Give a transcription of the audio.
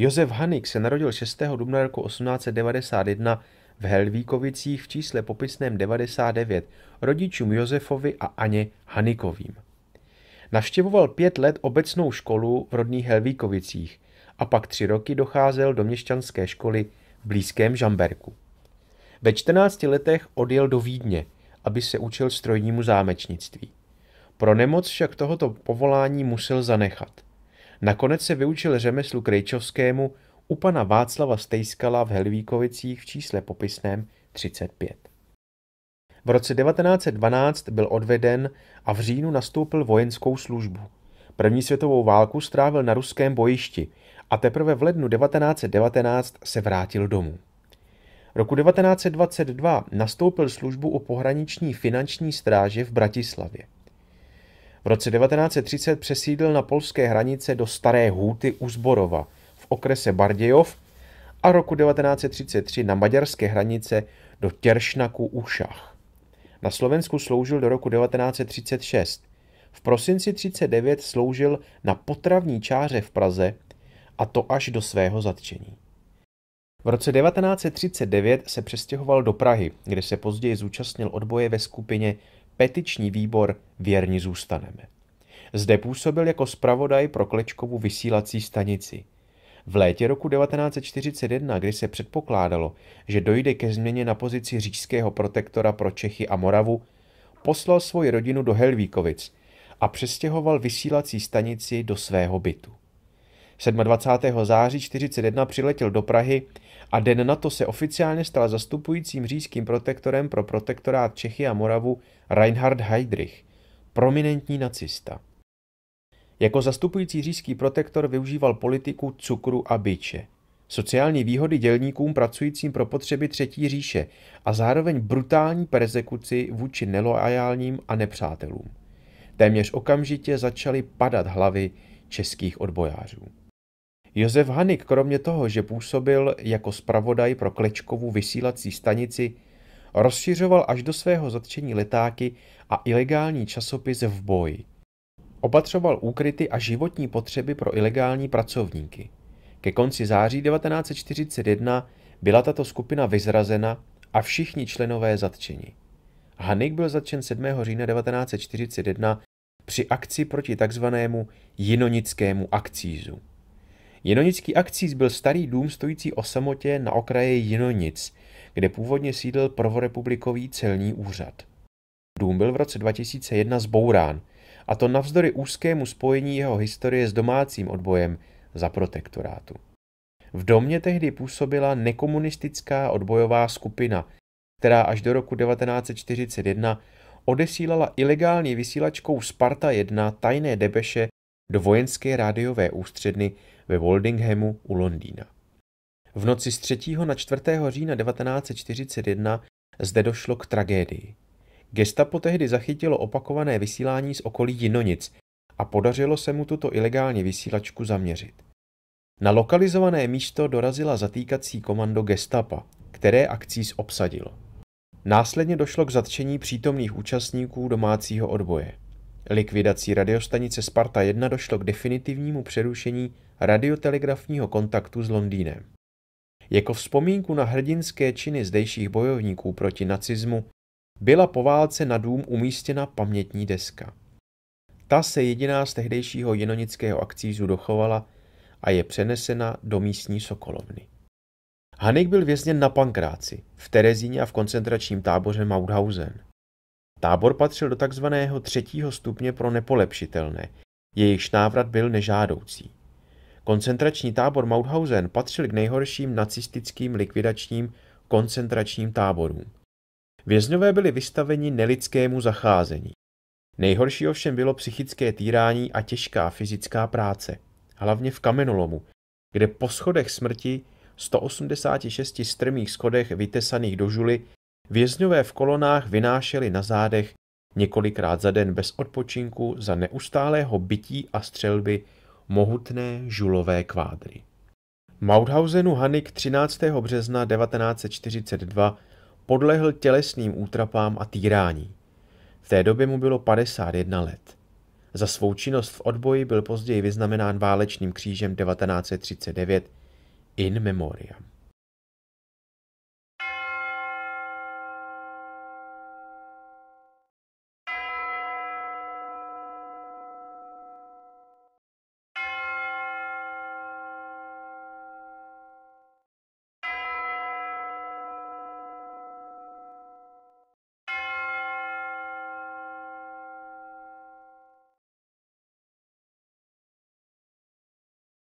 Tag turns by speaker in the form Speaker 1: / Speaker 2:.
Speaker 1: Josef Hanik se narodil 6. dubna roku 1891 v Helvíkovicích v čísle popisném 99 rodičům Josefovi a Aně Hanikovým. Navštěvoval pět let obecnou školu v rodných Helvíkovicích a pak tři roky docházel do měšťanské školy v blízkém Žamberku. Ve 14 letech odjel do Vídně, aby se učil strojnímu zámečnictví. Pro nemoc však tohoto povolání musel zanechat – Nakonec se vyučil řemeslu krejčovskému u pana Václava Stejskala v Helvíkovicích v čísle popisném 35. V roce 1912 byl odveden a v říjnu nastoupil vojenskou službu. První světovou válku strávil na ruském bojišti a teprve v lednu 1919 se vrátil domů. Roku 1922 nastoupil službu u pohraniční finanční stráže v Bratislavě. V roce 1930 přesídl na polské hranice do Staré Hůty u Zborova v okrese Bardějov a roku 1933 na maďarské hranice do Těršnaku u Šach. Na Slovensku sloužil do roku 1936. V prosinci 1939 sloužil na potravní čáře v Praze a to až do svého zatčení. V roce 1939 se přestěhoval do Prahy, kde se později zúčastnil odboje ve skupině petiční výbor Věrni zůstaneme. Zde působil jako zpravodaj pro Klečkovu vysílací stanici. V létě roku 1941, kdy se předpokládalo, že dojde ke změně na pozici říšského protektora pro Čechy a Moravu, poslal svoji rodinu do Helvíkovic a přestěhoval vysílací stanici do svého bytu. 27. září 1941 přiletěl do Prahy a den na to se oficiálně stal zastupujícím říjským protektorem pro protektorát Čechy a Moravu Reinhard Heydrich, prominentní nacista. Jako zastupující říjský protektor využíval politiku cukru a byče, sociální výhody dělníkům pracujícím pro potřeby Třetí říše a zároveň brutální persekuci vůči neloajálním a nepřátelům. Téměř okamžitě začaly padat hlavy českých odbojářů. Josef Hanik kromě toho, že působil jako zpravodaj pro Klečkovu vysílací stanici, rozšiřoval až do svého zatčení letáky a ilegální časopis v boji. Opatřoval úkryty a životní potřeby pro ilegální pracovníky. Ke konci září 1941 byla tato skupina vyzrazena a všichni členové zatčeni. Hanik byl zatčen 7. října 1941 při akci proti takzvanému jinonickému akcízu. Jinonický akcíz byl starý dům stojící o samotě na okraji Jinonic, kde původně sídl prvorepublikový celní úřad. Dům byl v roce 2001 zbourán, a to navzdory úzkému spojení jeho historie s domácím odbojem za protektorátu. V domě tehdy působila nekomunistická odbojová skupina, která až do roku 1941 odesílala ilegální vysílačkou Sparta 1 tajné debeše do vojenské rádiové ústředny ve Woldinghamu u Londýna. V noci z 3. na 4. října 1941 zde došlo k tragédii. Gestapo tehdy zachytilo opakované vysílání z okolí Jinonic a podařilo se mu tuto ilegální vysílačku zaměřit. Na lokalizované místo dorazila zatýkací komando Gestapa, které akcí obsadilo. Následně došlo k zatčení přítomných účastníků domácího odboje. Likvidací radiostanice Sparta 1 došlo k definitivnímu přerušení radiotelegrafního kontaktu s Londýnem. Jako vzpomínku na hrdinské činy zdejších bojovníků proti nacismu byla po válce na dům umístěna pamětní deska. Ta se jediná z tehdejšího jenonického akcízu dochovala a je přenesena do místní Sokolovny. Hanik byl vězněn na Pankráci, v Terezíně a v koncentračním táboře Mauthausen. Tábor patřil do takzvaného třetího stupně pro nepolepšitelné, jejichž návrat byl nežádoucí. Koncentrační tábor Mauthausen patřil k nejhorším nacistickým likvidačním koncentračním táborům. Vězňové byli vystaveni nelidskému zacházení. Nejhorší ovšem bylo psychické týrání a těžká fyzická práce, hlavně v kamenolomu, kde po schodech smrti 186 strmých schodech vytesaných do žuly Vězňové v kolonách vynášeli na zádech několikrát za den bez odpočinku za neustálého bytí a střelby mohutné žulové kvádry. Mauthausenu Hanik 13. března 1942 podlehl tělesným útrapám a týrání. V té době mu bylo 51 let. Za svou činnost v odboji byl později vyznamenán válečným křížem 1939 in memoriam.